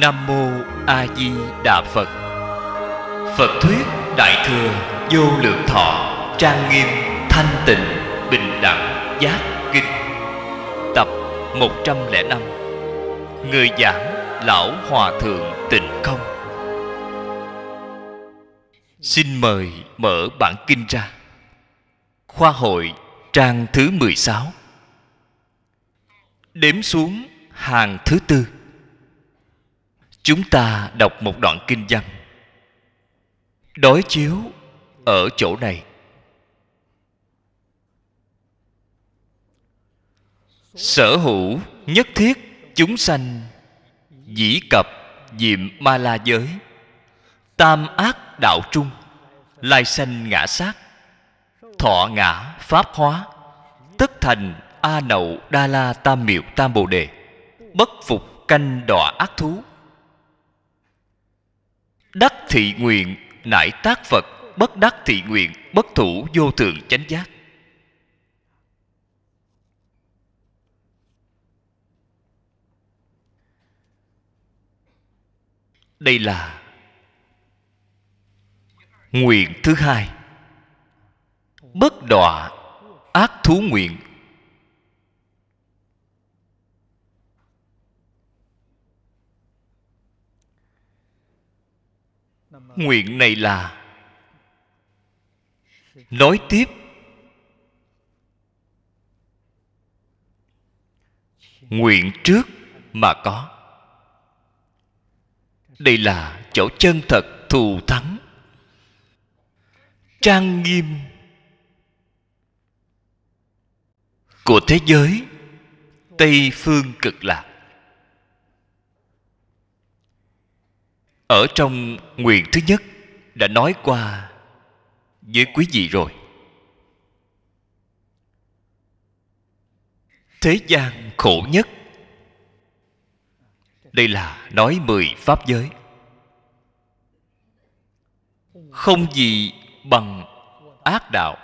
Nam mô A Di Đà Phật. Phật thuyết Đại thừa vô lượng thọ, trang nghiêm, thanh tịnh, bình đẳng, giác kinh. Tập 105. Người giảng lão hòa thượng Tịnh Không. Xin mời mở bản kinh ra. Khoa hội trang thứ 16. Đếm xuống hàng thứ tư chúng ta đọc một đoạn kinh văn đối chiếu ở chỗ này sở hữu nhất thiết chúng sanh dĩ cập diệm ma la giới tam ác đạo trung lai sanh ngã sát thọ ngã pháp hóa tất thành a nậu đa la tam miệu tam bồ đề bất phục canh đọa ác thú đắc thị nguyện nải tác phật bất đắc thị nguyện bất thủ vô thượng chánh giác đây là nguyện thứ hai bất đọa ác thú nguyện nguyện này là nói tiếp nguyện trước mà có đây là chỗ chân thật thù thắng trang nghiêm của thế giới tây phương cực lạc ở trong nguyện thứ nhất đã nói qua với quý vị rồi thế gian khổ nhất đây là nói mười pháp giới không gì bằng ác đạo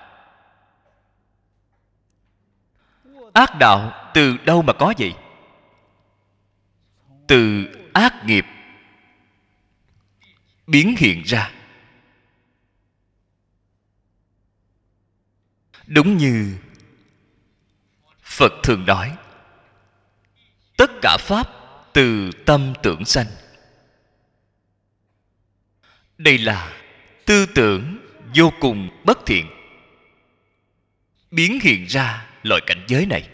ác đạo từ đâu mà có vậy từ ác nghiệp biến hiện ra đúng như phật thường nói tất cả pháp từ tâm tưởng sanh đây là tư tưởng vô cùng bất thiện biến hiện ra loại cảnh giới này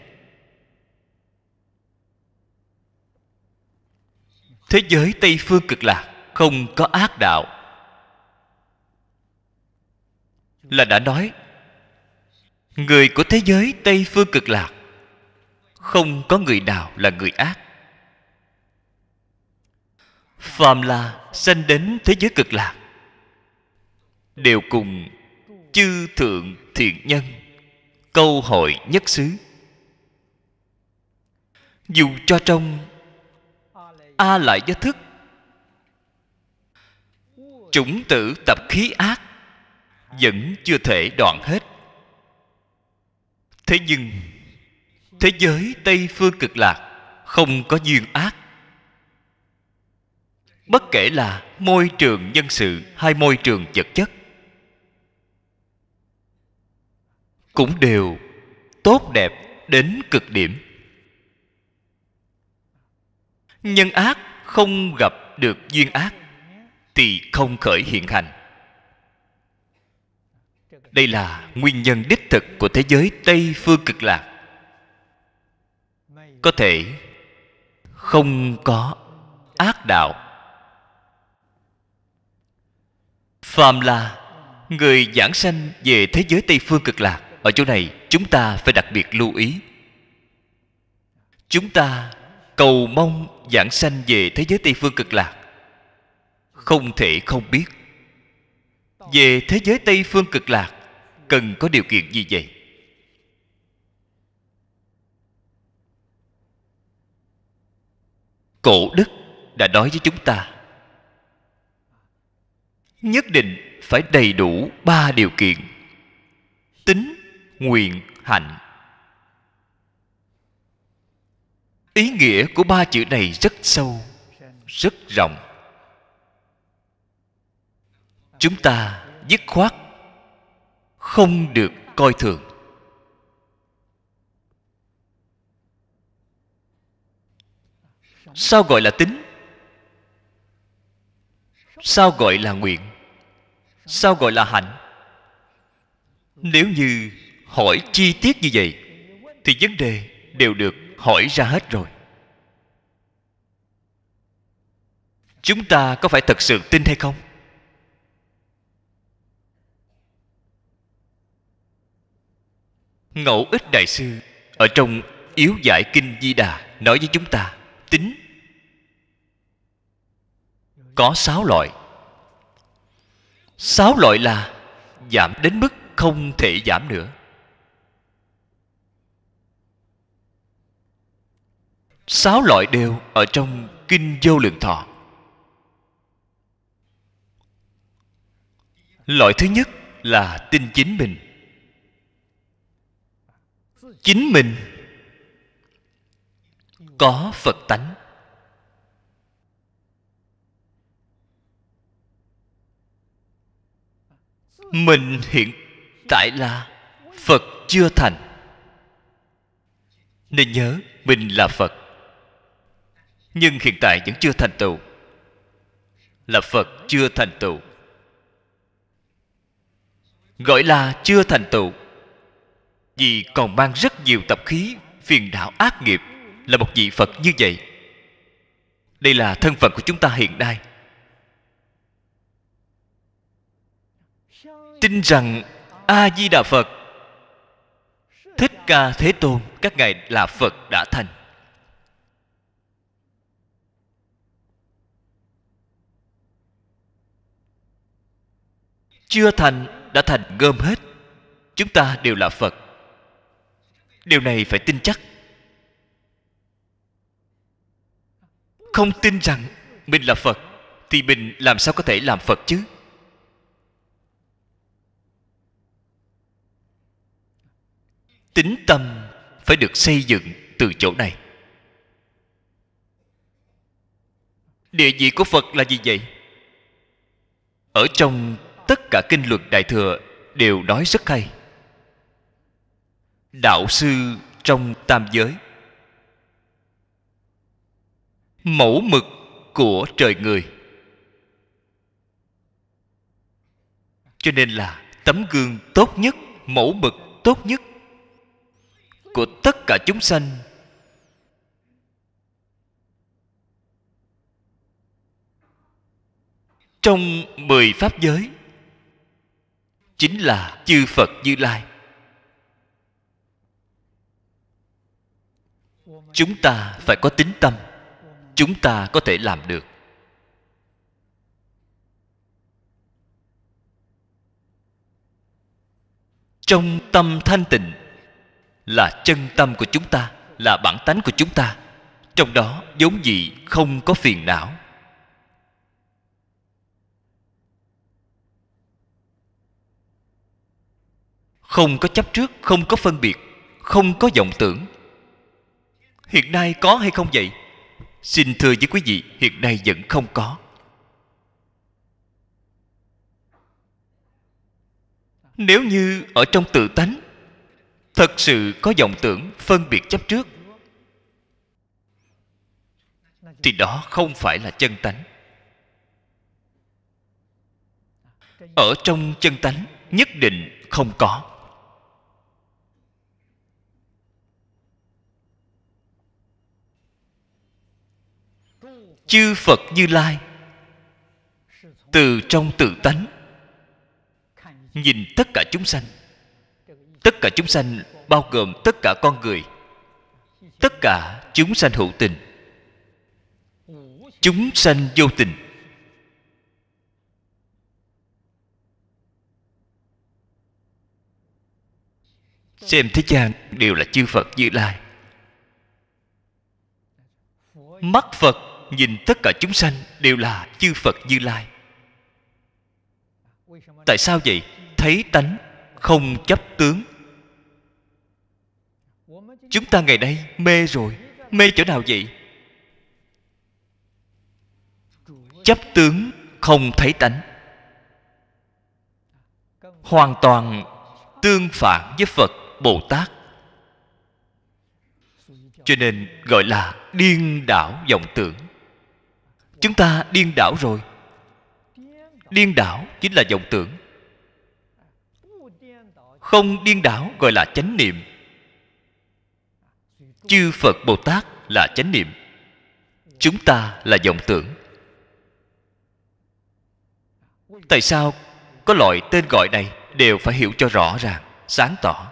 thế giới tây phương cực lạc không có ác đạo là đã nói người của thế giới tây phương cực lạc không có người nào là người ác phàm là sanh đến thế giới cực lạc đều cùng chư thượng thiện nhân câu hội nhất xứ dù cho trong a lại giới thức chủng tử tập khí ác vẫn chưa thể đoạn hết thế nhưng thế giới tây phương cực lạc không có duyên ác bất kể là môi trường nhân sự hay môi trường vật chất cũng đều tốt đẹp đến cực điểm nhân ác không gặp được duyên ác thì không khởi hiện hành đây là nguyên nhân đích thực của thế giới tây phương cực lạc có thể không có ác đạo phàm là người giảng sanh về thế giới tây phương cực lạc ở chỗ này chúng ta phải đặc biệt lưu ý chúng ta cầu mong giảng sanh về thế giới tây phương cực lạc không thể không biết về thế giới tây phương cực lạc cần có điều kiện gì vậy cổ đức đã nói với chúng ta nhất định phải đầy đủ ba điều kiện tính nguyện hạnh ý nghĩa của ba chữ này rất sâu rất rộng chúng ta dứt khoát không được coi thường sao gọi là tính sao gọi là nguyện sao gọi là hạnh nếu như hỏi chi tiết như vậy thì vấn đề đều được hỏi ra hết rồi chúng ta có phải thật sự tin hay không ngẫu ích đại sư ở trong yếu giải kinh di đà nói với chúng ta tính có sáu loại sáu loại là giảm đến mức không thể giảm nữa sáu loại đều ở trong kinh vô lượng thọ loại thứ nhất là tin chính mình chính mình có phật tánh mình hiện tại là phật chưa thành nên nhớ mình là phật nhưng hiện tại vẫn chưa thành tựu là phật chưa thành tựu gọi là chưa thành tựu vì còn mang rất nhiều tập khí phiền não ác nghiệp là một vị phật như vậy đây là thân phận của chúng ta hiện nay tin rằng a di đà phật thích ca thế tôn các ngài là phật đã thành chưa thành đã thành gom hết chúng ta đều là phật điều này phải tin chắc không tin rằng mình là phật thì mình làm sao có thể làm phật chứ tính tâm phải được xây dựng từ chỗ này địa vị của phật là gì vậy ở trong tất cả kinh luật đại thừa đều nói rất hay đạo sư trong tam giới mẫu mực của trời người cho nên là tấm gương tốt nhất mẫu mực tốt nhất của tất cả chúng sanh trong mười pháp giới chính là chư phật như lai chúng ta phải có tính tâm chúng ta có thể làm được trong tâm thanh tịnh là chân tâm của chúng ta là bản tánh của chúng ta trong đó giống gì không có phiền não không có chấp trước không có phân biệt không có vọng tưởng hiện nay có hay không vậy xin thưa với quý vị hiện nay vẫn không có nếu như ở trong tự tánh thật sự có vọng tưởng phân biệt chấp trước thì đó không phải là chân tánh ở trong chân tánh nhất định không có chư phật như lai từ trong tự tánh nhìn tất cả chúng sanh tất cả chúng sanh bao gồm tất cả con người tất cả chúng sanh hữu tình chúng sanh vô tình xem thế gian đều là chư phật như lai mắt phật nhìn tất cả chúng sanh đều là chư phật như lai tại sao vậy thấy tánh không chấp tướng chúng ta ngày nay mê rồi mê chỗ nào vậy chấp tướng không thấy tánh hoàn toàn tương phản với phật bồ tát cho nên gọi là điên đảo vọng tưởng chúng ta điên đảo rồi điên đảo chính là vọng tưởng không điên đảo gọi là chánh niệm chư phật bồ tát là chánh niệm chúng ta là vọng tưởng tại sao có loại tên gọi này đều phải hiểu cho rõ ràng sáng tỏ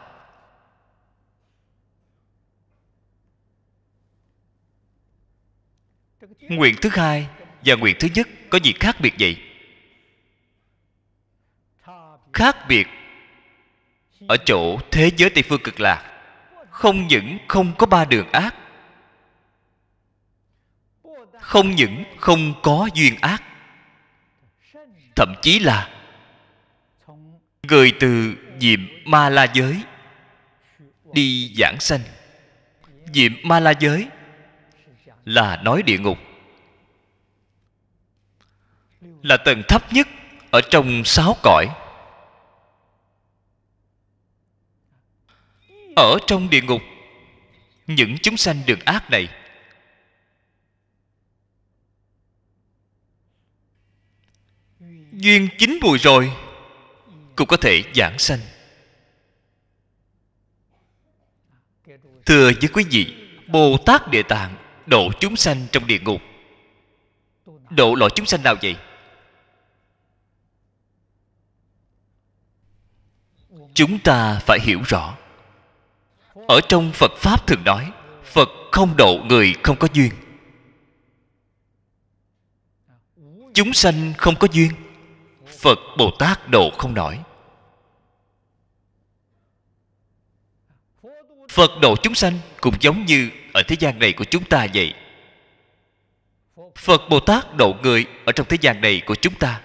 nguyện thứ hai và nguyện thứ nhất có gì khác biệt vậy khác biệt ở chỗ thế giới tây phương cực lạc không những không có ba đường ác không những không có duyên ác thậm chí là người từ diệm ma la giới đi giảng sanh diệm ma la giới là nói địa ngục là tầng thấp nhất ở trong sáu cõi ở trong địa ngục những chúng sanh đường ác này duyên chín mùi rồi cũng có thể giảng sanh thưa với quý vị bồ tát địa tạng độ chúng sanh trong địa ngục độ loại chúng sanh nào vậy chúng ta phải hiểu rõ ở trong phật pháp thường nói phật không độ người không có duyên chúng sanh không có duyên phật bồ tát độ không nổi phật độ chúng sanh cũng giống như ở thế gian này của chúng ta vậy phật bồ tát độ người ở trong thế gian này của chúng ta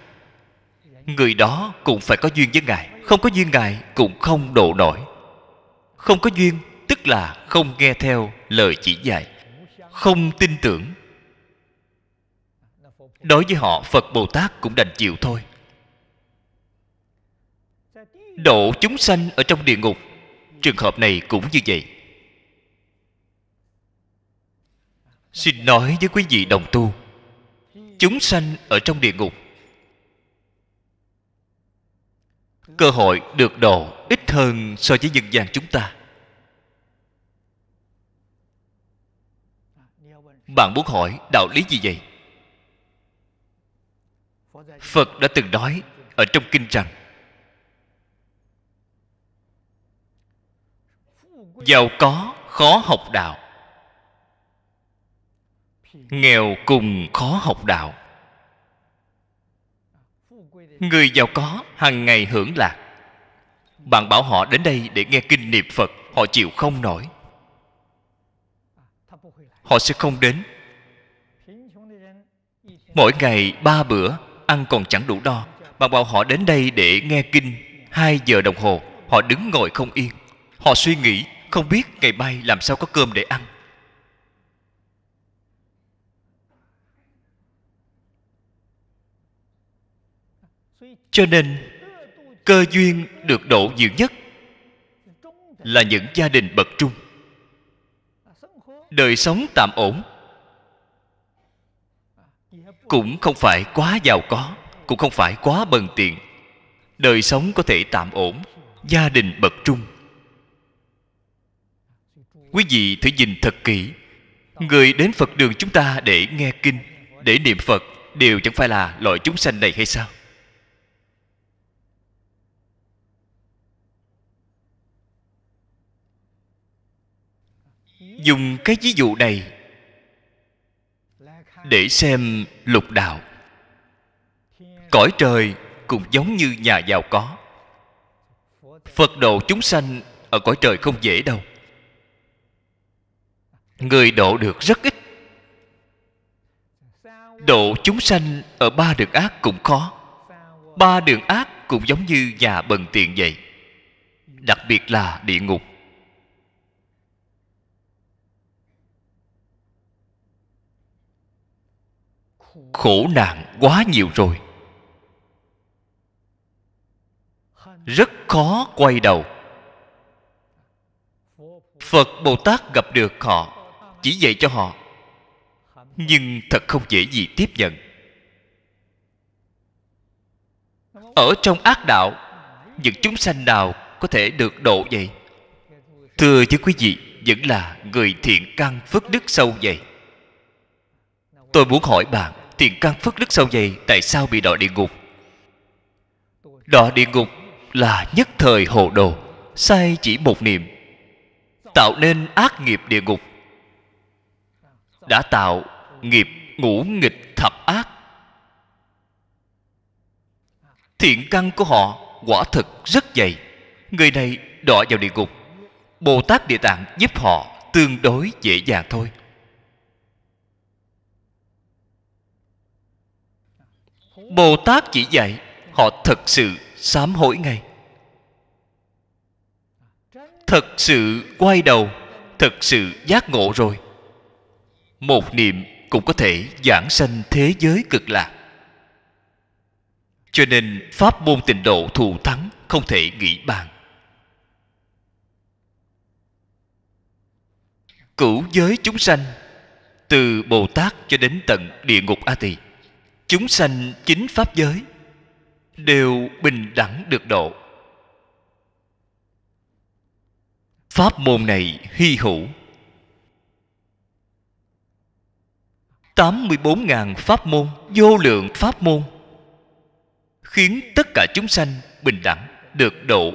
người đó cũng phải có duyên với ngài không có duyên ngài cũng không độ nổi không có duyên tức là không nghe theo lời chỉ dạy không tin tưởng đối với họ phật bồ tát cũng đành chịu thôi độ chúng sanh ở trong địa ngục trường hợp này cũng như vậy xin nói với quý vị đồng tu chúng sanh ở trong địa ngục cơ hội được độ ít hơn so với dân gian chúng ta bạn muốn hỏi đạo lý gì vậy phật đã từng nói ở trong kinh rằng giàu có khó học đạo nghèo cùng khó học đạo người giàu có hàng ngày hưởng lạc bạn bảo họ đến đây để nghe kinh niệm phật họ chịu không nổi họ sẽ không đến mỗi ngày ba bữa ăn còn chẳng đủ đo bạn bảo họ đến đây để nghe kinh hai giờ đồng hồ họ đứng ngồi không yên họ suy nghĩ không biết ngày mai làm sao có cơm để ăn cho nên cơ duyên được độ nhiều nhất là những gia đình bậc trung đời sống tạm ổn cũng không phải quá giàu có cũng không phải quá bần tiện đời sống có thể tạm ổn gia đình bậc trung quý vị thử nhìn thật kỹ người đến phật đường chúng ta để nghe kinh để niệm phật đều chẳng phải là loại chúng sanh này hay sao dùng cái ví dụ này để xem lục đạo cõi trời cũng giống như nhà giàu có phật độ chúng sanh ở cõi trời không dễ đâu người độ được rất ít độ chúng sanh ở ba đường ác cũng khó ba đường ác cũng giống như nhà bần tiện vậy đặc biệt là địa ngục khổ nạn quá nhiều rồi rất khó quay đầu phật bồ tát gặp được họ chỉ dạy cho họ nhưng thật không dễ gì tiếp nhận ở trong ác đạo những chúng sanh nào có thể được độ vậy thưa chứ quý vị vẫn là người thiện căn phước đức sâu vậy tôi muốn hỏi bạn tiền căn phất đức sau vậy tại sao bị đọa địa ngục đọa địa ngục là nhất thời hồ đồ sai chỉ một niệm tạo nên ác nghiệp địa ngục đã tạo nghiệp ngũ nghịch thập ác thiện căn của họ quả thực rất dày người này đọa vào địa ngục bồ tát địa tạng giúp họ tương đối dễ dàng thôi bồ tát chỉ dạy họ thật sự sám hối ngay thật sự quay đầu thật sự giác ngộ rồi một niệm cũng có thể giảng sanh thế giới cực lạc cho nên pháp môn tịnh độ thù thắng không thể nghĩ bàn cửu giới chúng sanh từ bồ tát cho đến tận địa ngục a tỳ chúng sanh chính pháp giới đều bình đẳng được độ pháp môn này hy hữu 84.000 pháp môn Vô lượng pháp môn Khiến tất cả chúng sanh bình đẳng Được độ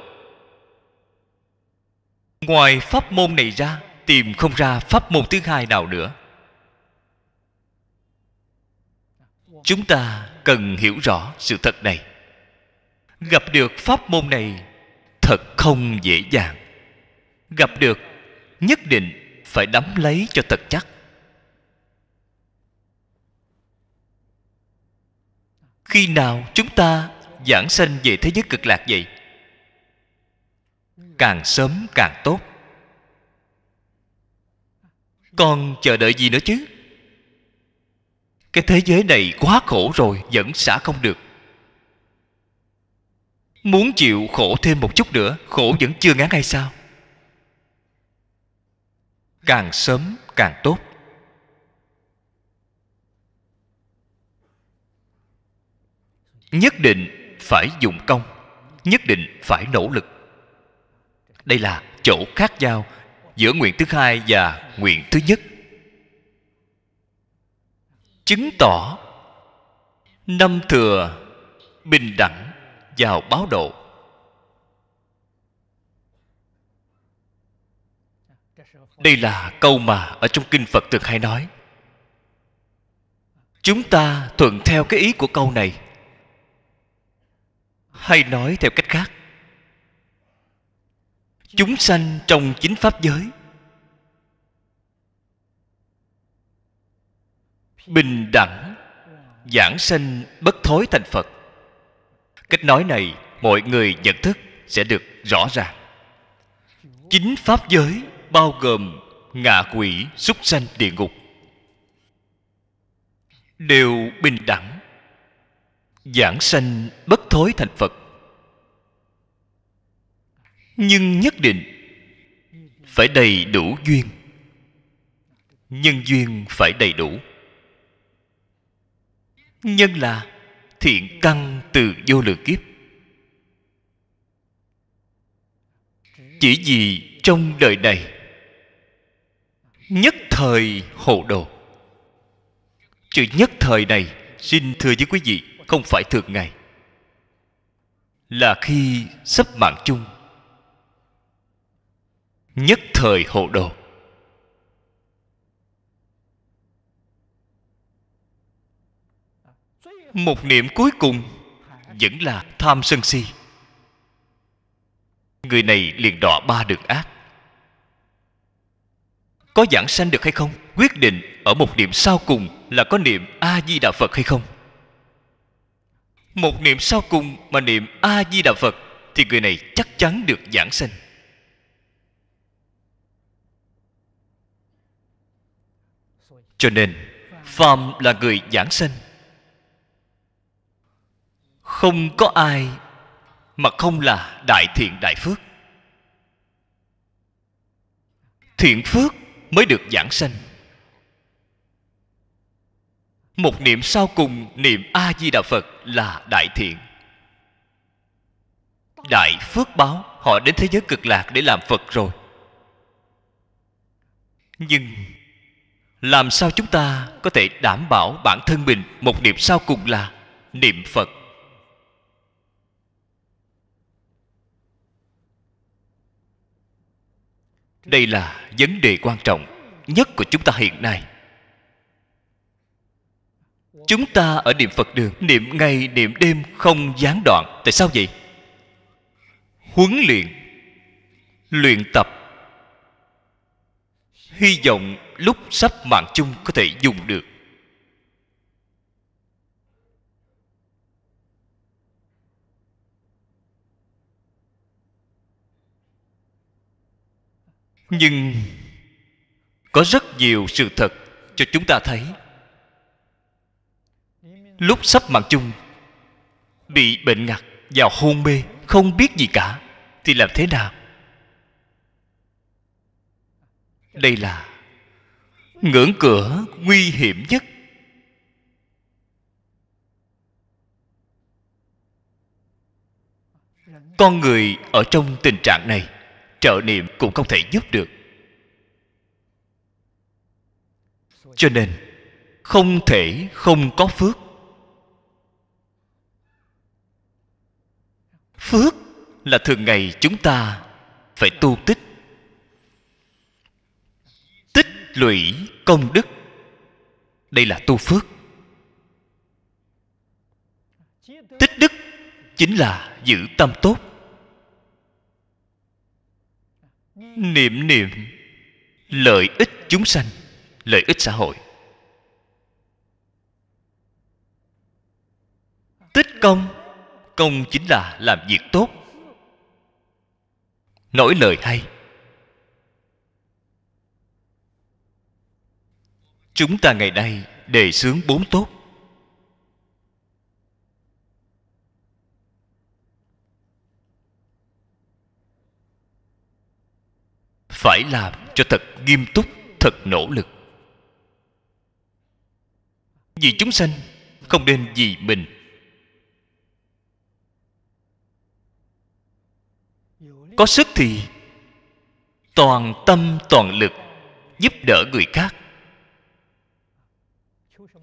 Ngoài pháp môn này ra Tìm không ra pháp môn thứ hai nào nữa chúng ta cần hiểu rõ sự thật này gặp được pháp môn này thật không dễ dàng gặp được nhất định phải đắm lấy cho thật chắc khi nào chúng ta giảng sanh về thế giới cực lạc vậy càng sớm càng tốt còn chờ đợi gì nữa chứ cái thế giới này quá khổ rồi vẫn xả không được muốn chịu khổ thêm một chút nữa khổ vẫn chưa ngán hay sao càng sớm càng tốt nhất định phải dùng công nhất định phải nỗ lực đây là chỗ khác nhau giữa nguyện thứ hai và nguyện thứ nhất chứng tỏ năm thừa bình đẳng vào báo độ đây là câu mà ở trong kinh phật thường hay nói chúng ta thuận theo cái ý của câu này hay nói theo cách khác chúng sanh trong chính pháp giới bình đẳng giảng sanh bất thối thành phật cách nói này mọi người nhận thức sẽ được rõ ràng chính pháp giới bao gồm ngạ quỷ súc sanh địa ngục đều bình đẳng giảng sanh bất thối thành phật nhưng nhất định phải đầy đủ duyên nhân duyên phải đầy đủ nhân là thiện căn từ vô lượng kiếp chỉ vì trong đời này nhất thời hộ đồ chữ nhất thời này xin thưa với quý vị không phải thường ngày là khi sắp mạng chung nhất thời hộ đồ một niệm cuối cùng vẫn là tham sân si người này liền đọa ba đường ác có giảng sanh được hay không quyết định ở một niệm sau cùng là có niệm a di đà phật hay không một niệm sau cùng mà niệm a di đà phật thì người này chắc chắn được giảng sanh cho nên phàm là người giảng sanh không có ai mà không là đại thiện đại phước thiện phước mới được giảng sanh một niệm sau cùng niệm a di đà phật là đại thiện đại phước báo họ đến thế giới cực lạc để làm phật rồi nhưng làm sao chúng ta có thể đảm bảo bản thân mình một niệm sau cùng là niệm phật đây là vấn đề quan trọng nhất của chúng ta hiện nay chúng ta ở niệm phật đường niệm ngày niệm đêm không gián đoạn tại sao vậy huấn luyện luyện tập hy vọng lúc sắp mạng chung có thể dùng được nhưng có rất nhiều sự thật cho chúng ta thấy lúc sắp mạng chung bị bệnh ngặt vào hôn mê không biết gì cả thì làm thế nào đây là ngưỡng cửa nguy hiểm nhất con người ở trong tình trạng này trợ niệm cũng không thể giúp được cho nên không thể không có phước phước là thường ngày chúng ta phải tu tích tích lũy công đức đây là tu phước tích đức chính là giữ tâm tốt niệm niệm lợi ích chúng sanh lợi ích xã hội tích công công chính là làm việc tốt nói lời hay chúng ta ngày nay đề xướng bốn tốt phải làm cho thật nghiêm túc thật nỗ lực vì chúng sanh không nên vì mình có sức thì toàn tâm toàn lực giúp đỡ người khác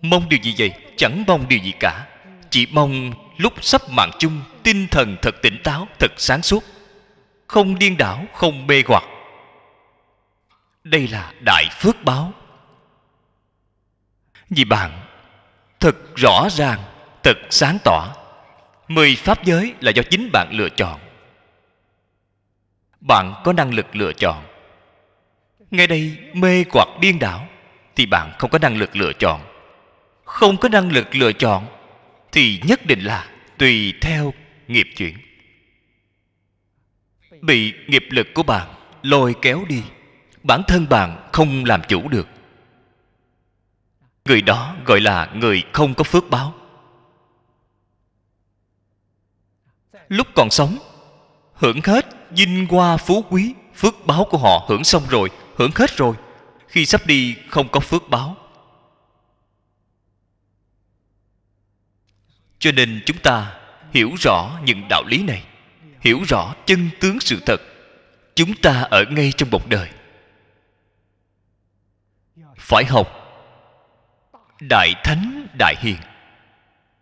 mong điều gì vậy chẳng mong điều gì cả chỉ mong lúc sắp mạng chung tinh thần thật tỉnh táo thật sáng suốt không điên đảo không mê hoặc đây là đại phước báo vì bạn thật rõ ràng thật sáng tỏ mười pháp giới là do chính bạn lựa chọn bạn có năng lực lựa chọn ngay đây mê hoặc điên đảo thì bạn không có năng lực lựa chọn không có năng lực lựa chọn thì nhất định là tùy theo nghiệp chuyển bị nghiệp lực của bạn lôi kéo đi bản thân bạn không làm chủ được người đó gọi là người không có phước báo lúc còn sống hưởng hết vinh hoa phú quý phước báo của họ hưởng xong rồi hưởng hết rồi khi sắp đi không có phước báo cho nên chúng ta hiểu rõ những đạo lý này hiểu rõ chân tướng sự thật chúng ta ở ngay trong một đời phải học đại thánh đại hiền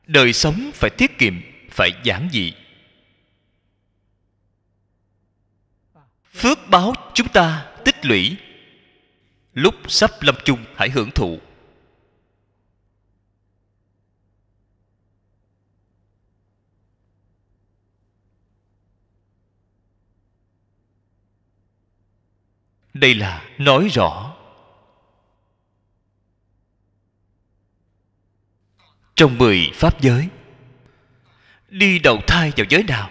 đời sống phải tiết kiệm phải giản dị phước báo chúng ta tích lũy lúc sắp lâm chung hãy hưởng thụ đây là nói rõ trong mười pháp giới đi đầu thai vào giới nào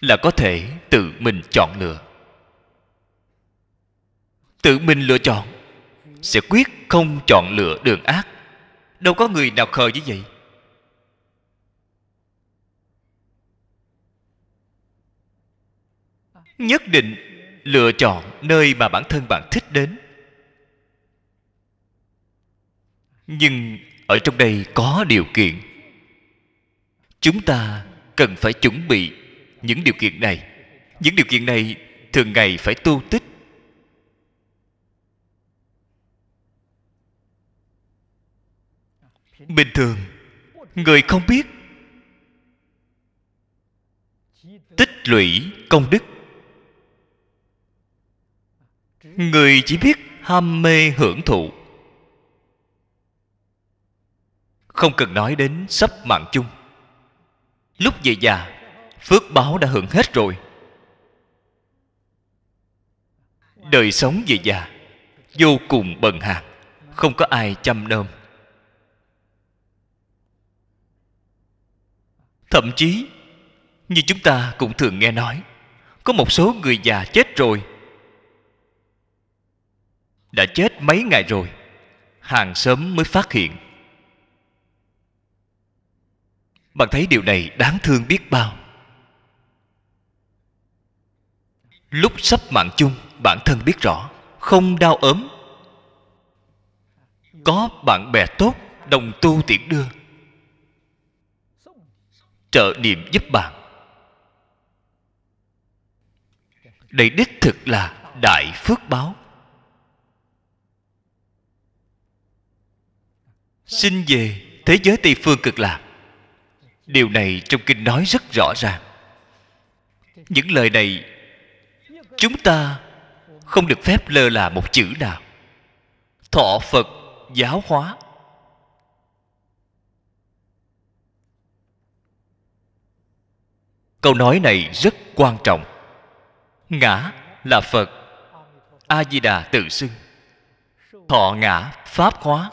là có thể tự mình chọn lựa tự mình lựa chọn sẽ quyết không chọn lựa đường ác đâu có người nào khờ như vậy nhất định lựa chọn nơi mà bản thân bạn thích đến nhưng ở trong đây có điều kiện chúng ta cần phải chuẩn bị những điều kiện này những điều kiện này thường ngày phải tu tích bình thường người không biết tích lũy công đức người chỉ biết ham mê hưởng thụ không cần nói đến sắp mạng chung lúc về già phước báo đã hưởng hết rồi đời sống về già vô cùng bần hàn, không có ai chăm nom thậm chí như chúng ta cũng thường nghe nói có một số người già chết rồi đã chết mấy ngày rồi hàng sớm mới phát hiện bạn thấy điều này đáng thương biết bao lúc sắp mạng chung bản thân biết rõ không đau ốm có bạn bè tốt đồng tu tiễn đưa trợ niệm giúp bạn đây đích thực là đại phước báo xin về thế giới tây phương cực lạc điều này trong kinh nói rất rõ ràng những lời này chúng ta không được phép lơ là một chữ nào thọ phật giáo hóa câu nói này rất quan trọng ngã là phật a di đà tự xưng thọ ngã pháp hóa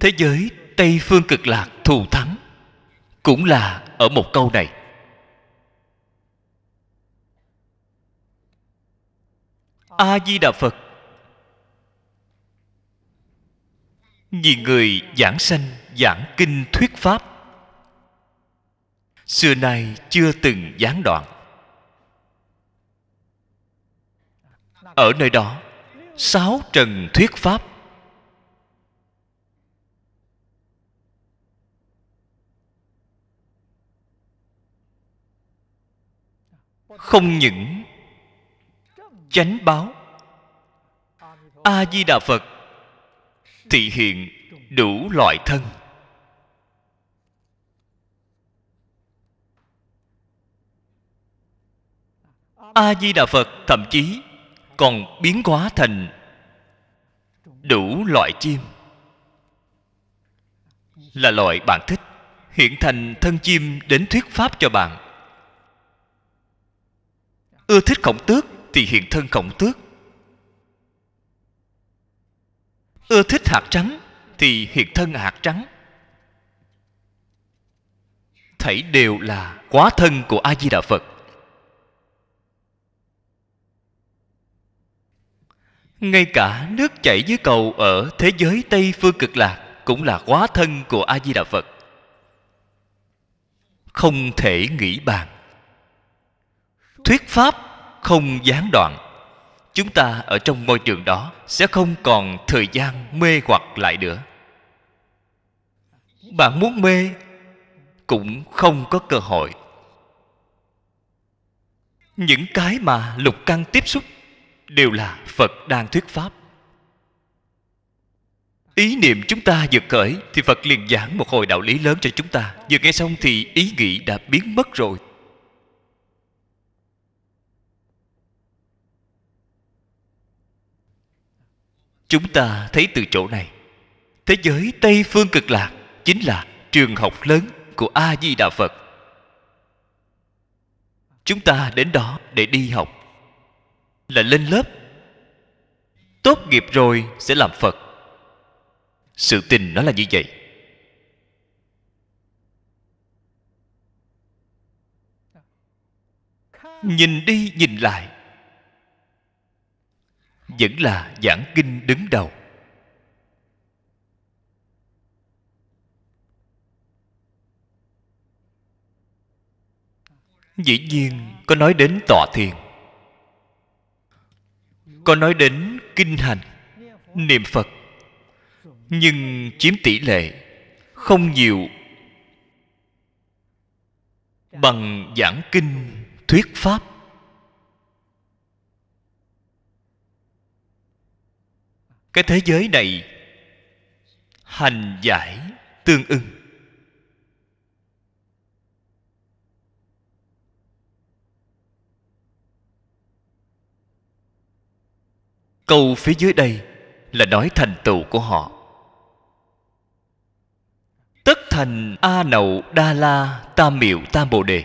thế giới tây phương cực lạc thù thắng cũng là ở một câu này a di đà phật vì người giảng sanh giảng kinh thuyết pháp xưa nay chưa từng gián đoạn ở nơi đó sáu trần thuyết pháp không những chánh báo a di đà phật thị hiện đủ loại thân a di đà phật thậm chí còn biến hóa thành đủ loại chim là loại bạn thích hiện thành thân chim đến thuyết pháp cho bạn ưa thích khổng tước thì hiện thân khổng tước ưa thích hạt trắng thì hiện thân hạt trắng thảy đều là quá thân của a di đà phật ngay cả nước chảy dưới cầu ở thế giới tây phương cực lạc cũng là quá thân của a di đà phật không thể nghĩ bàn thuyết pháp không gián đoạn chúng ta ở trong môi trường đó sẽ không còn thời gian mê hoặc lại nữa bạn muốn mê cũng không có cơ hội những cái mà lục căn tiếp xúc đều là phật đang thuyết pháp ý niệm chúng ta vừa khởi thì phật liền giảng một hồi đạo lý lớn cho chúng ta vừa nghe xong thì ý nghĩ đã biến mất rồi chúng ta thấy từ chỗ này thế giới tây phương cực lạc chính là trường học lớn của a di đà phật chúng ta đến đó để đi học là lên lớp tốt nghiệp rồi sẽ làm phật sự tình nó là như vậy nhìn đi nhìn lại vẫn là giảng kinh đứng đầu dĩ nhiên có nói đến tọa thiền có nói đến kinh hành niệm phật nhưng chiếm tỷ lệ không nhiều bằng giảng kinh thuyết pháp cái thế giới này hành giải tương ưng câu phía dưới đây là nói thành tựu của họ tất thành a nậu đa la tam miệu tam bồ đề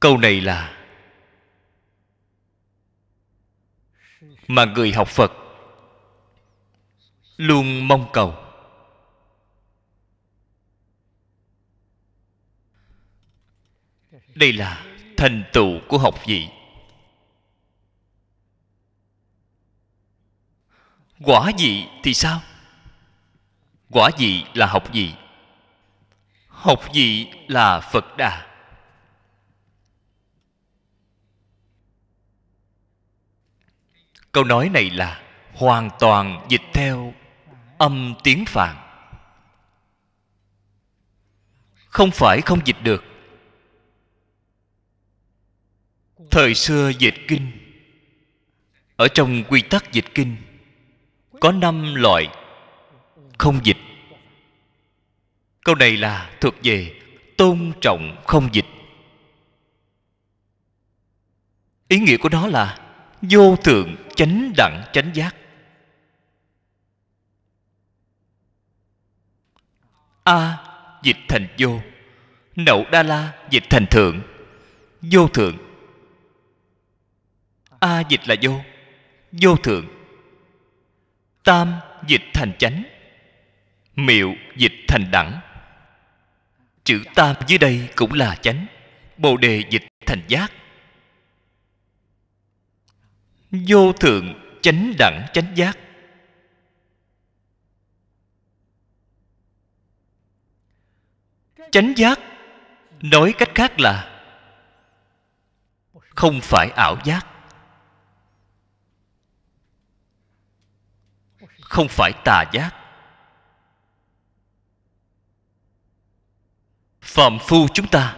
câu này là mà người học phật luôn mong cầu đây là thành tựu của học vị quả vị thì sao quả vị là học vị học vị là phật đà câu nói này là hoàn toàn dịch theo âm tiếng phạn không phải không dịch được thời xưa dịch kinh ở trong quy tắc dịch kinh có năm loại không dịch câu này là thuộc về tôn trọng không dịch ý nghĩa của nó là vô thượng chánh đẳng chánh giác a dịch thành vô nậu đa la dịch thành thượng vô thượng a dịch là vô vô thượng tam dịch thành chánh miệu dịch thành đẳng chữ tam dưới đây cũng là chánh bồ đề dịch thành giác vô thượng chánh đẳng chánh giác chánh giác nói cách khác là không phải ảo giác không phải tà giác phàm phu chúng ta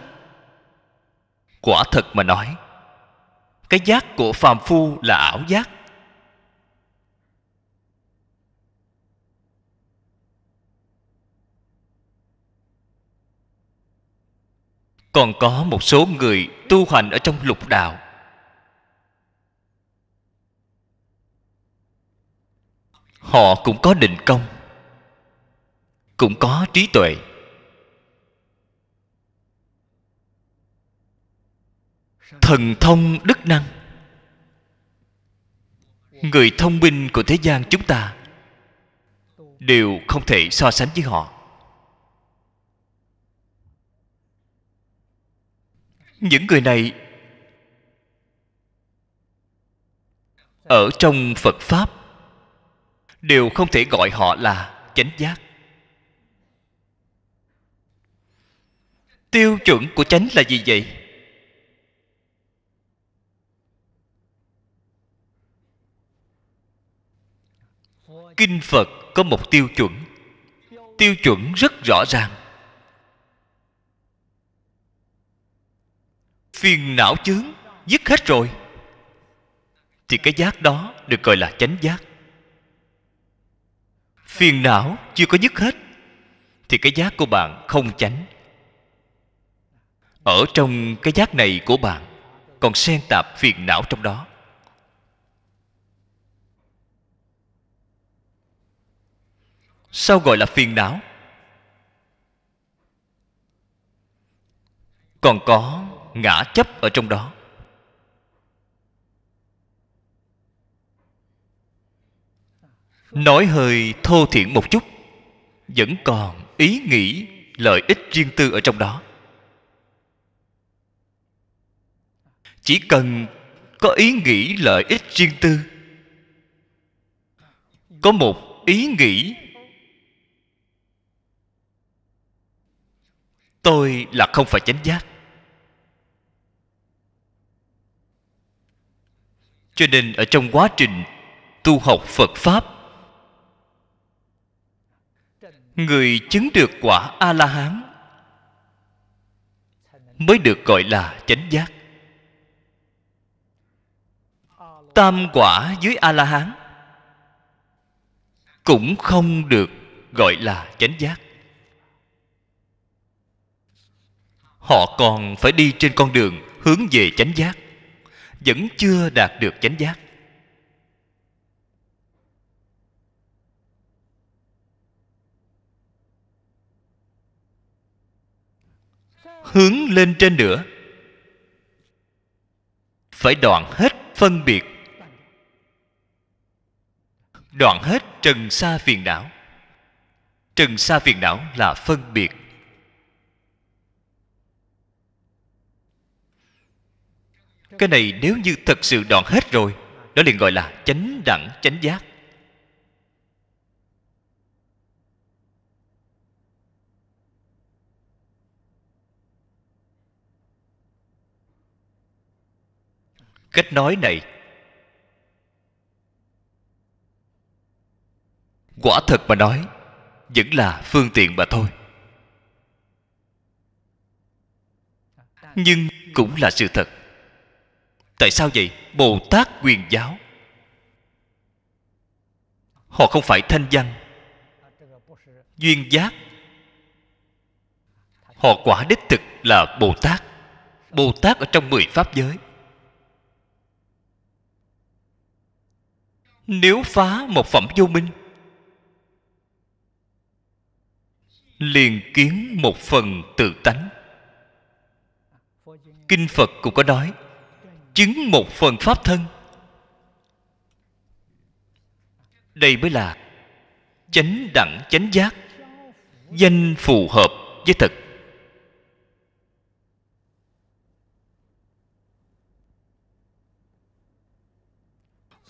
quả thật mà nói cái giác của phàm phu là ảo giác còn có một số người tu hành ở trong lục đạo họ cũng có định công cũng có trí tuệ thần thông đức năng người thông minh của thế gian chúng ta đều không thể so sánh với họ những người này ở trong phật pháp đều không thể gọi họ là chánh giác tiêu chuẩn của chánh là gì vậy kinh phật có một tiêu chuẩn tiêu chuẩn rất rõ ràng phiền não chướng dứt hết rồi thì cái giác đó được gọi là chánh giác phiền não chưa có dứt hết thì cái giác của bạn không chánh ở trong cái giác này của bạn còn xen tạp phiền não trong đó sao gọi là phiền não còn có ngã chấp ở trong đó nói hơi thô thiển một chút vẫn còn ý nghĩ lợi ích riêng tư ở trong đó chỉ cần có ý nghĩ lợi ích riêng tư có một ý nghĩ tôi là không phải chánh giác cho nên ở trong quá trình tu học phật pháp người chứng được quả a la hán mới được gọi là chánh giác tam quả dưới a la hán cũng không được gọi là chánh giác họ còn phải đi trên con đường hướng về chánh giác vẫn chưa đạt được chánh giác hướng lên trên nữa phải đoạn hết phân biệt đoạn hết trần xa phiền não trần xa phiền não là phân biệt cái này nếu như thật sự đoạn hết rồi đó liền gọi là chánh đẳng chánh giác cách nói này quả thật mà nói vẫn là phương tiện mà thôi nhưng cũng là sự thật tại sao vậy bồ tát quyền giáo họ không phải thanh văn duyên giác họ quả đích thực là bồ tát bồ tát ở trong mười pháp giới nếu phá một phẩm vô minh liền kiến một phần tự tánh kinh phật cũng có nói chứng một phần pháp thân đây mới là chánh đẳng chánh giác danh phù hợp với thực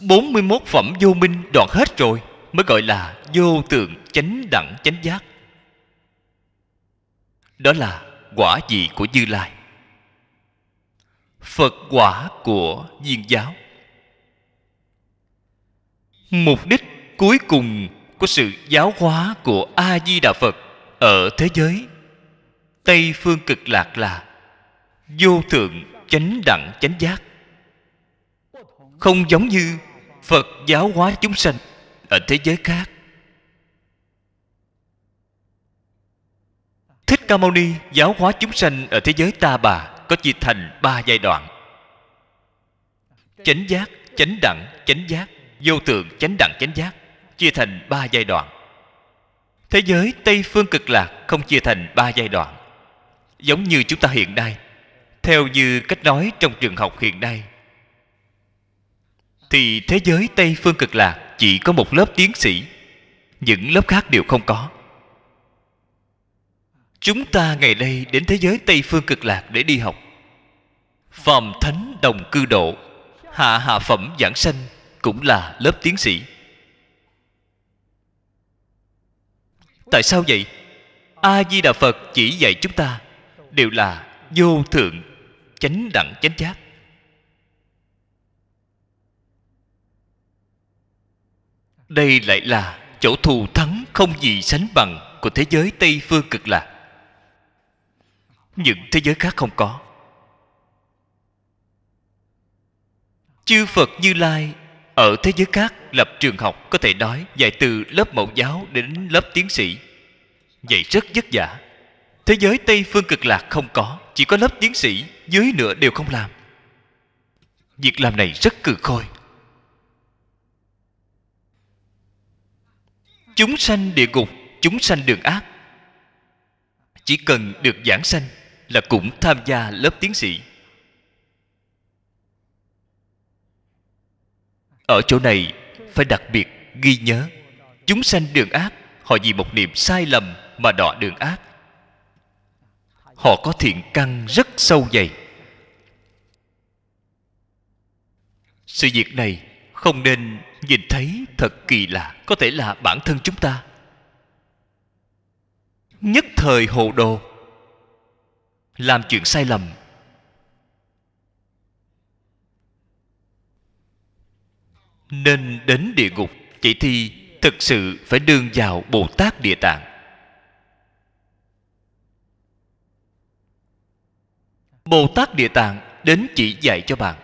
bốn mươi một phẩm vô minh đoạn hết rồi mới gọi là vô tượng chánh đẳng chánh giác đó là quả vị của như lai phật quả của viên giáo mục đích cuối cùng của sự giáo hóa của a di đà phật ở thế giới tây phương cực lạc là vô thượng chánh đẳng chánh giác không giống như phật giáo hóa chúng sanh ở thế giới khác thích ca mâu ni giáo hóa chúng sanh ở thế giới ta bà có chia thành ba giai đoạn chánh giác chánh đẳng chánh giác vô tượng chánh đẳng chánh giác chia thành ba giai đoạn thế giới tây phương cực lạc không chia thành ba giai đoạn giống như chúng ta hiện nay theo như cách nói trong trường học hiện nay thì thế giới tây phương cực lạc chỉ có một lớp tiến sĩ những lớp khác đều không có chúng ta ngày nay đến thế giới tây phương cực lạc để đi học phàm thánh đồng cư độ hạ hạ phẩm giảng sanh cũng là lớp tiến sĩ tại sao vậy a di đà phật chỉ dạy chúng ta đều là vô thượng chánh đẳng chánh giác đây lại là chỗ thù thắng không gì sánh bằng của thế giới tây phương cực lạc những thế giới khác không có chư phật như lai ở thế giới khác lập trường học có thể nói dạy từ lớp mẫu giáo đến lớp tiến sĩ dạy rất vất vả thế giới tây phương cực lạc không có chỉ có lớp tiến sĩ dưới nữa đều không làm việc làm này rất cừ khôi chúng sanh địa ngục chúng sanh đường ác chỉ cần được giảng sanh là cũng tham gia lớp tiến sĩ ở chỗ này phải đặc biệt ghi nhớ chúng sanh đường ác họ vì một niềm sai lầm mà đọa đường ác họ có thiện căn rất sâu dày sự việc này không nên nhìn thấy thật kỳ lạ có thể là bản thân chúng ta nhất thời hồ đồ làm chuyện sai lầm nên đến địa ngục chỉ thi thực sự phải đương vào bồ tát địa tạng bồ tát địa tạng đến chỉ dạy cho bạn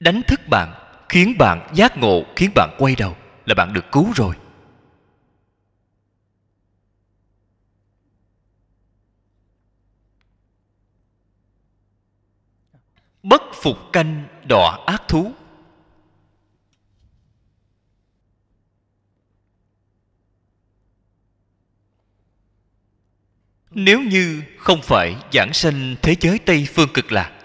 đánh thức bạn khiến bạn giác ngộ khiến bạn quay đầu là bạn được cứu rồi bất phục canh đọa ác thú nếu như không phải giảng sanh thế giới tây phương cực lạc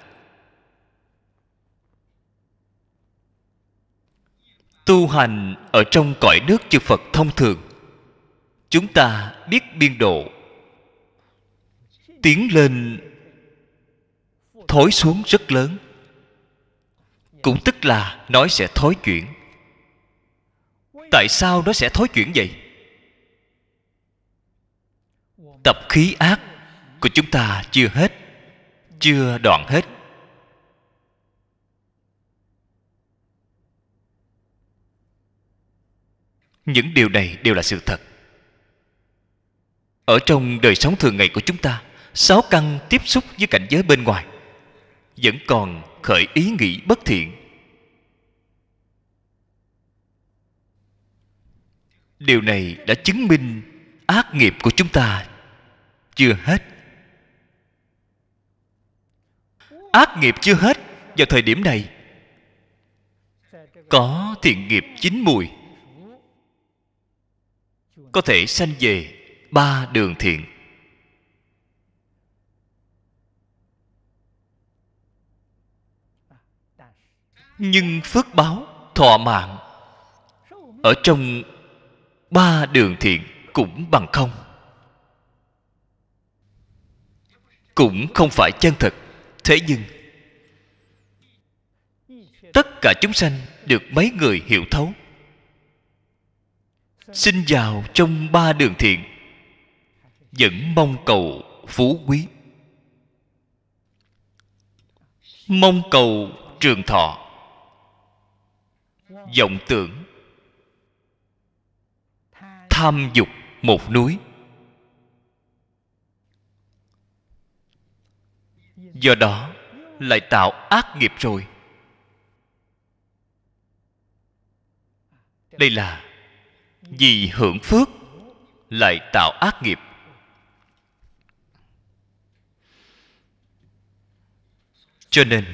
tu hành ở trong cõi nước chư phật thông thường chúng ta biết biên độ tiến lên thối xuống rất lớn cũng tức là nói sẽ thối chuyển tại sao nó sẽ thối chuyển vậy tập khí ác của chúng ta chưa hết chưa đoạn hết những điều này đều là sự thật ở trong đời sống thường ngày của chúng ta sáu căn tiếp xúc với cảnh giới bên ngoài vẫn còn khởi ý nghĩ bất thiện điều này đã chứng minh ác nghiệp của chúng ta chưa hết ác nghiệp chưa hết vào thời điểm này có thiện nghiệp chín mùi có thể sanh về ba đường thiện nhưng phước báo thọ mạng ở trong ba đường thiện cũng bằng không cũng không phải chân thật thế nhưng tất cả chúng sanh được mấy người hiểu thấu sinh vào trong ba đường thiện vẫn mong cầu phú quý mong cầu trường thọ vọng tưởng tham dục một núi do đó lại tạo ác nghiệp rồi đây là vì hưởng phước lại tạo ác nghiệp cho nên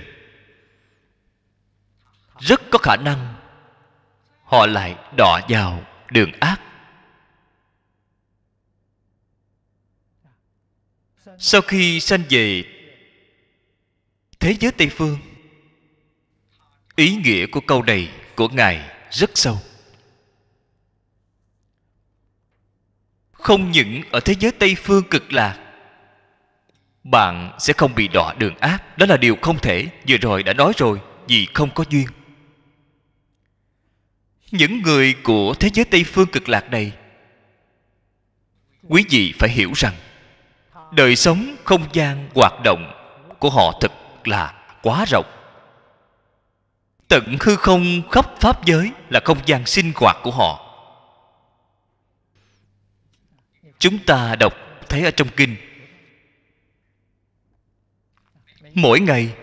rất có khả năng họ lại đọ vào đường ác sau khi sanh về thế giới tây phương ý nghĩa của câu này của ngài rất sâu không những ở thế giới tây phương cực lạc bạn sẽ không bị đọa đường ác đó là điều không thể vừa rồi đã nói rồi vì không có duyên những người của thế giới tây phương cực lạc này quý vị phải hiểu rằng đời sống không gian hoạt động của họ thật là quá rộng tận hư không khắp pháp giới là không gian sinh hoạt của họ chúng ta đọc thấy ở trong kinh mỗi ngày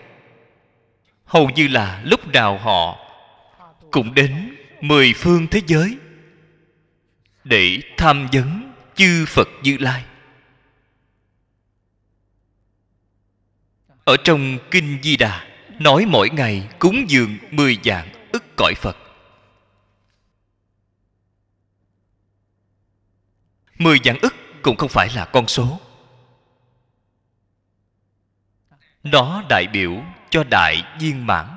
hầu như là lúc nào họ cũng đến mười phương thế giới để tham vấn chư phật như lai ở trong kinh di đà nói mỗi ngày cúng dường mười dạng ức cõi phật mười dạng ức cũng không phải là con số nó đại biểu cho đại viên mãn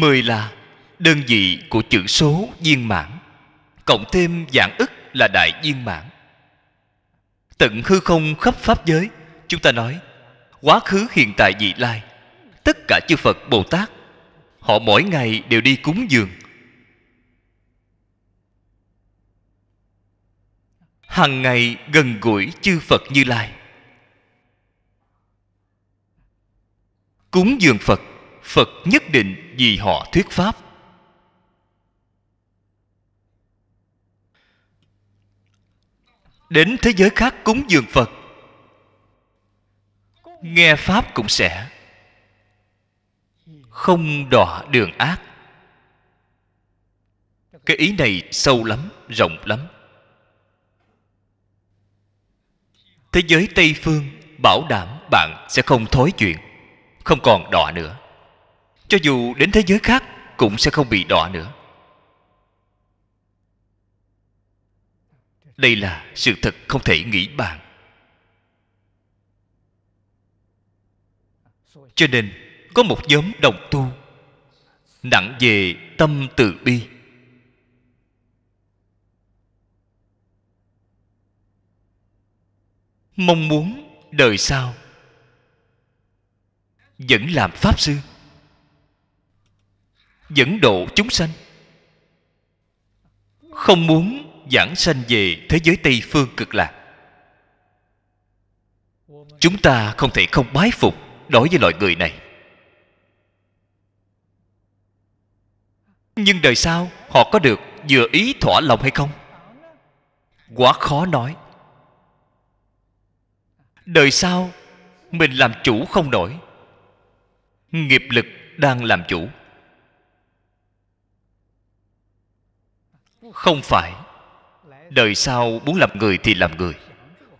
Mười là đơn vị của chữ số viên mãn Cộng thêm dạng ức là đại viên mãn Tận hư không khắp pháp giới Chúng ta nói Quá khứ hiện tại vị lai Tất cả chư Phật Bồ Tát Họ mỗi ngày đều đi cúng dường Hằng ngày gần gũi chư Phật Như Lai Cúng dường Phật phật nhất định vì họ thuyết pháp đến thế giới khác cúng dường phật nghe pháp cũng sẽ không đọa đường ác cái ý này sâu lắm rộng lắm thế giới tây phương bảo đảm bạn sẽ không thối chuyện không còn đọa nữa cho dù đến thế giới khác cũng sẽ không bị đọa nữa đây là sự thật không thể nghĩ bàn cho nên có một nhóm đồng tu nặng về tâm từ bi mong muốn đời sau vẫn làm pháp sư dẫn độ chúng sanh không muốn giảng sanh về thế giới tây phương cực lạc chúng ta không thể không bái phục đối với loại người này nhưng đời sau họ có được vừa ý thỏa lòng hay không quá khó nói đời sau mình làm chủ không nổi nghiệp lực đang làm chủ không phải đời sau muốn làm người thì làm người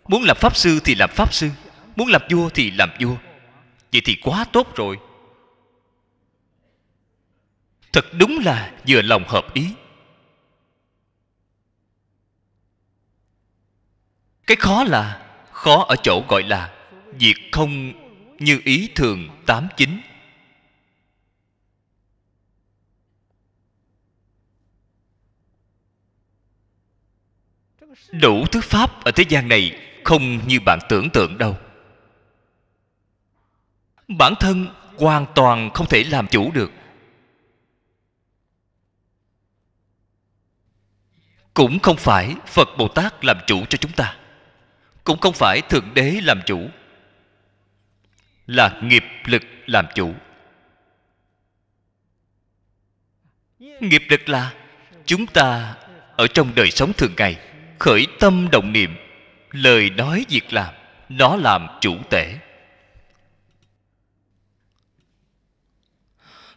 muốn làm pháp sư thì làm pháp sư muốn làm vua thì làm vua vậy thì quá tốt rồi thật đúng là vừa lòng hợp ý cái khó là khó ở chỗ gọi là việc không như ý thường tám chín đủ thứ pháp ở thế gian này không như bạn tưởng tượng đâu bản thân hoàn toàn không thể làm chủ được cũng không phải phật bồ tát làm chủ cho chúng ta cũng không phải thượng đế làm chủ là nghiệp lực làm chủ nghiệp lực là chúng ta ở trong đời sống thường ngày khởi tâm động niệm lời nói việc làm nó làm chủ tể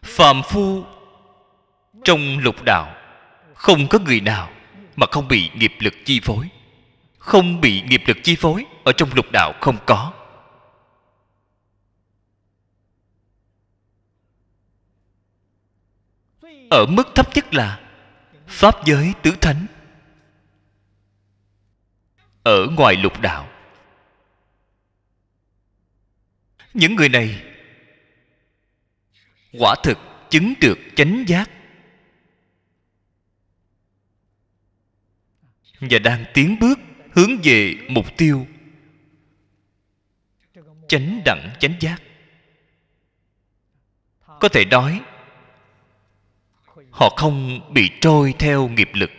phàm phu trong lục đạo không có người nào mà không bị nghiệp lực chi phối không bị nghiệp lực chi phối ở trong lục đạo không có ở mức thấp nhất là pháp giới tứ thánh ở ngoài lục đạo những người này quả thực chứng được chánh giác và đang tiến bước hướng về mục tiêu chánh đẳng chánh giác có thể nói họ không bị trôi theo nghiệp lực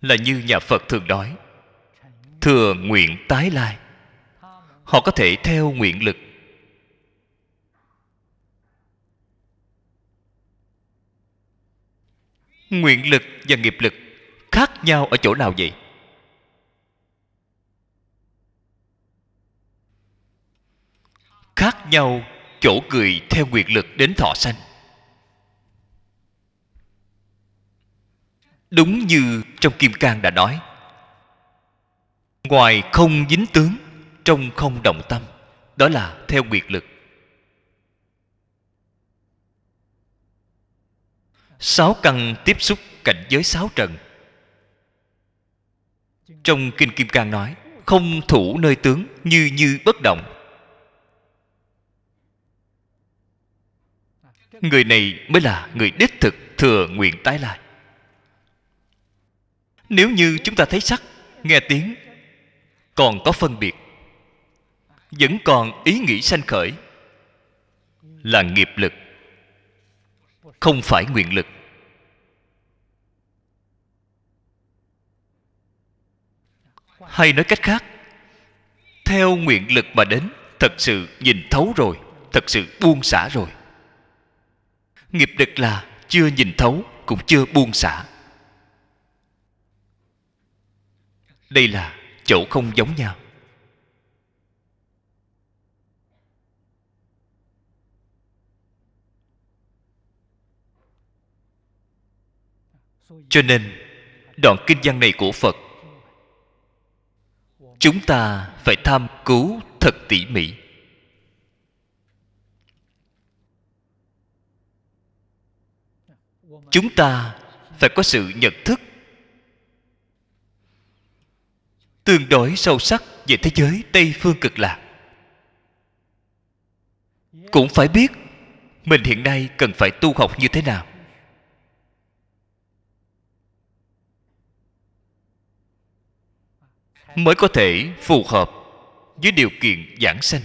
là như nhà phật thường nói thừa nguyện tái lai họ có thể theo nguyện lực nguyện lực và nghiệp lực khác nhau ở chỗ nào vậy khác nhau chỗ người theo nguyện lực đến thọ sanh đúng như trong kim cang đã nói ngoài không dính tướng trong không động tâm đó là theo nguyệt lực sáu căn tiếp xúc cảnh giới sáu trần trong kinh kim cang nói không thủ nơi tướng như như bất động người này mới là người đích thực thừa nguyện tái lai nếu như chúng ta thấy sắc nghe tiếng còn có phân biệt vẫn còn ý nghĩ sanh khởi là nghiệp lực không phải nguyện lực hay nói cách khác theo nguyện lực mà đến thật sự nhìn thấu rồi thật sự buông xả rồi nghiệp lực là chưa nhìn thấu cũng chưa buông xả đây là chỗ không giống nhau cho nên đoạn kinh văn này của phật chúng ta phải tham cứu thật tỉ mỉ chúng ta phải có sự nhận thức tương đối sâu sắc về thế giới tây phương cực lạc cũng phải biết mình hiện nay cần phải tu học như thế nào mới có thể phù hợp với điều kiện giảng sanh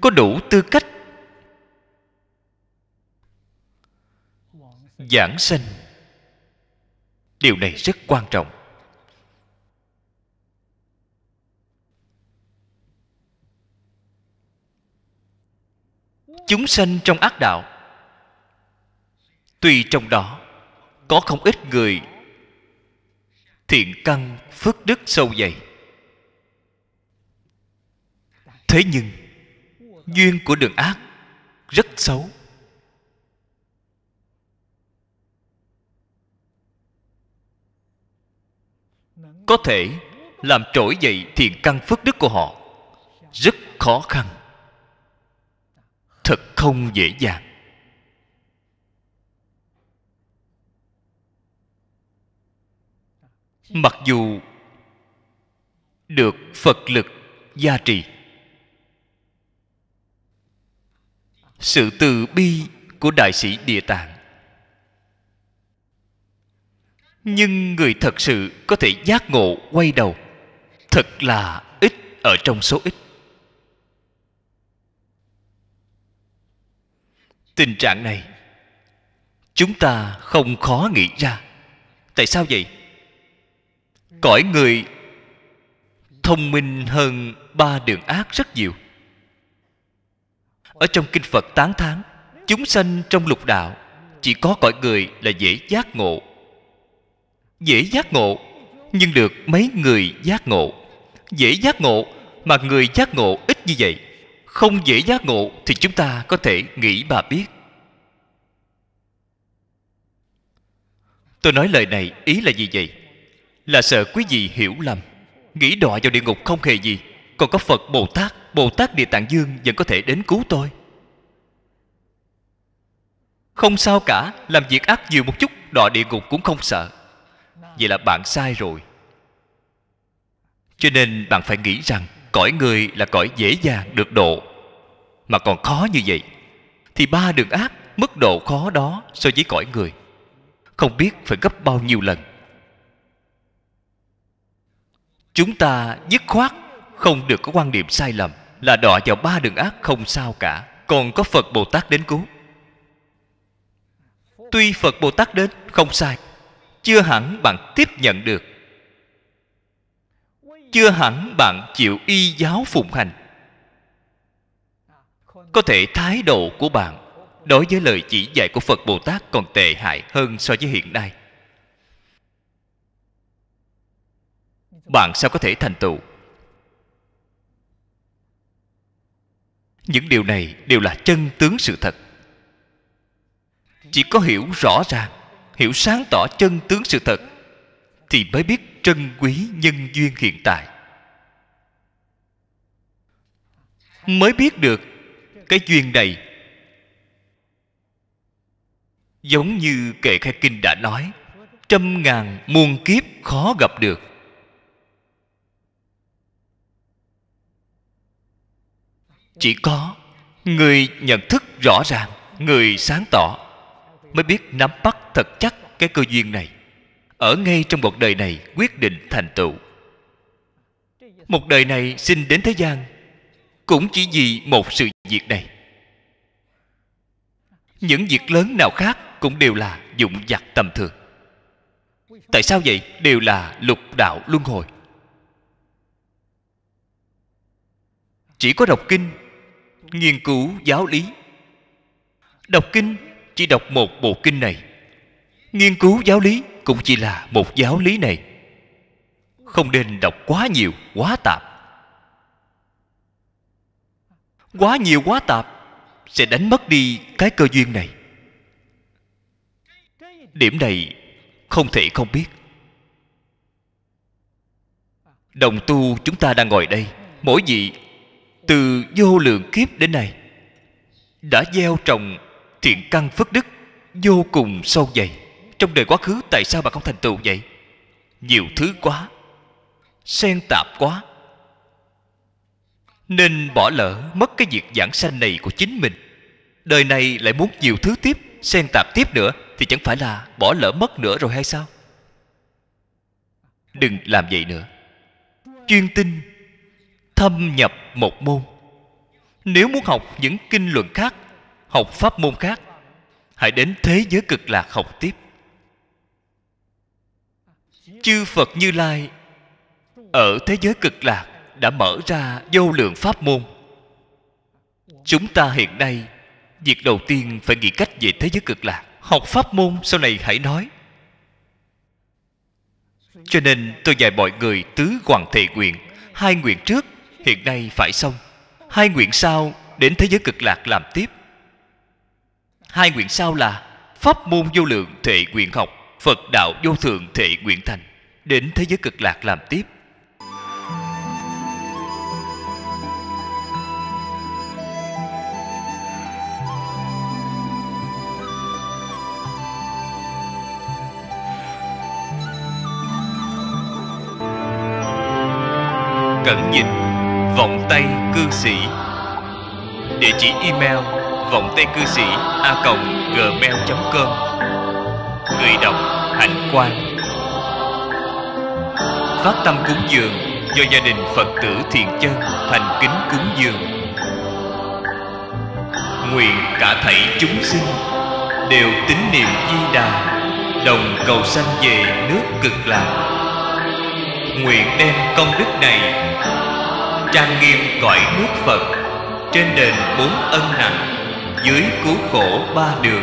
có đủ tư cách giảng sanh điều này rất quan trọng chúng sanh trong ác đạo tuy trong đó có không ít người thiện căn phước đức sâu dày thế nhưng duyên của đường ác rất xấu có thể làm trỗi dậy thiện căn phước đức của họ rất khó khăn thật không dễ dàng mặc dù được phật lực gia trì sự từ bi của đại sĩ địa tạng nhưng người thật sự có thể giác ngộ quay đầu thật là ít ở trong số ít tình trạng này chúng ta không khó nghĩ ra tại sao vậy cõi người thông minh hơn ba đường ác rất nhiều ở trong kinh phật tán thán chúng sanh trong lục đạo chỉ có cõi người là dễ giác ngộ dễ giác ngộ nhưng được mấy người giác ngộ dễ giác ngộ mà người giác ngộ ít như vậy không dễ giác ngộ thì chúng ta có thể nghĩ mà biết tôi nói lời này ý là gì vậy là sợ quý vị hiểu lầm nghĩ đọa vào địa ngục không hề gì còn có phật bồ tát bồ tát địa tạng dương vẫn có thể đến cứu tôi không sao cả làm việc ác nhiều một chút đọa địa ngục cũng không sợ vậy là bạn sai rồi cho nên bạn phải nghĩ rằng cõi người là cõi dễ dàng được độ mà còn khó như vậy thì ba đường ác mức độ khó đó so với cõi người không biết phải gấp bao nhiêu lần chúng ta dứt khoát không được có quan điểm sai lầm là đọa vào ba đường ác không sao cả còn có phật bồ tát đến cứu tuy phật bồ tát đến không sai chưa hẳn bạn tiếp nhận được chưa hẳn bạn chịu y giáo phụng hành có thể thái độ của bạn đối với lời chỉ dạy của phật bồ tát còn tệ hại hơn so với hiện nay bạn sao có thể thành tựu những điều này đều là chân tướng sự thật chỉ có hiểu rõ ràng hiểu sáng tỏ chân tướng sự thật thì mới biết trân quý nhân duyên hiện tại mới biết được cái duyên này giống như kệ khai kinh đã nói trăm ngàn muôn kiếp khó gặp được chỉ có người nhận thức rõ ràng người sáng tỏ mới biết nắm bắt thật chắc cái cơ duyên này ở ngay trong một đời này quyết định thành tựu một đời này sinh đến thế gian cũng chỉ vì một sự việc này những việc lớn nào khác cũng đều là dụng vặt tầm thường tại sao vậy đều là lục đạo luân hồi chỉ có đọc kinh nghiên cứu giáo lý đọc kinh chỉ đọc một bộ kinh này nghiên cứu giáo lý cũng chỉ là một giáo lý này không nên đọc quá nhiều quá tạp quá nhiều quá tạp sẽ đánh mất đi cái cơ duyên này điểm này không thể không biết đồng tu chúng ta đang ngồi đây mỗi vị từ vô lượng kiếp đến nay đã gieo trồng thiện căn phất đức vô cùng sâu dày trong đời quá khứ tại sao bà không thành tựu vậy Nhiều thứ quá Xen tạp quá Nên bỏ lỡ mất cái việc giảng sanh này của chính mình Đời này lại muốn nhiều thứ tiếp Xen tạp tiếp nữa Thì chẳng phải là bỏ lỡ mất nữa rồi hay sao Đừng làm vậy nữa Chuyên tinh Thâm nhập một môn Nếu muốn học những kinh luận khác Học pháp môn khác Hãy đến thế giới cực lạc học tiếp chư phật như lai ở thế giới cực lạc đã mở ra vô lượng pháp môn chúng ta hiện nay việc đầu tiên phải nghĩ cách về thế giới cực lạc học pháp môn sau này hãy nói cho nên tôi dạy mọi người tứ hoàng thệ nguyện hai nguyện trước hiện nay phải xong hai nguyện sau đến thế giới cực lạc làm tiếp hai nguyện sau là pháp môn vô lượng thệ nguyện học Phật Đạo Vô Thượng Thệ nguyện Thành đến thế giới cực lạc làm tiếp. Cẩn dịch vòng tay cư sĩ Địa chỉ email vòng tay cư sĩ a gmail.com người đọc hạnh quan phát tâm cúng dường do gia đình phật tử thiện chân thành kính cúng dường nguyện cả thảy chúng sinh đều tín niệm di đà đồng cầu sanh về nước cực lạc nguyện đem công đức này trang nghiêm cõi nước phật trên đền bốn ân nặng dưới cứu khổ ba đường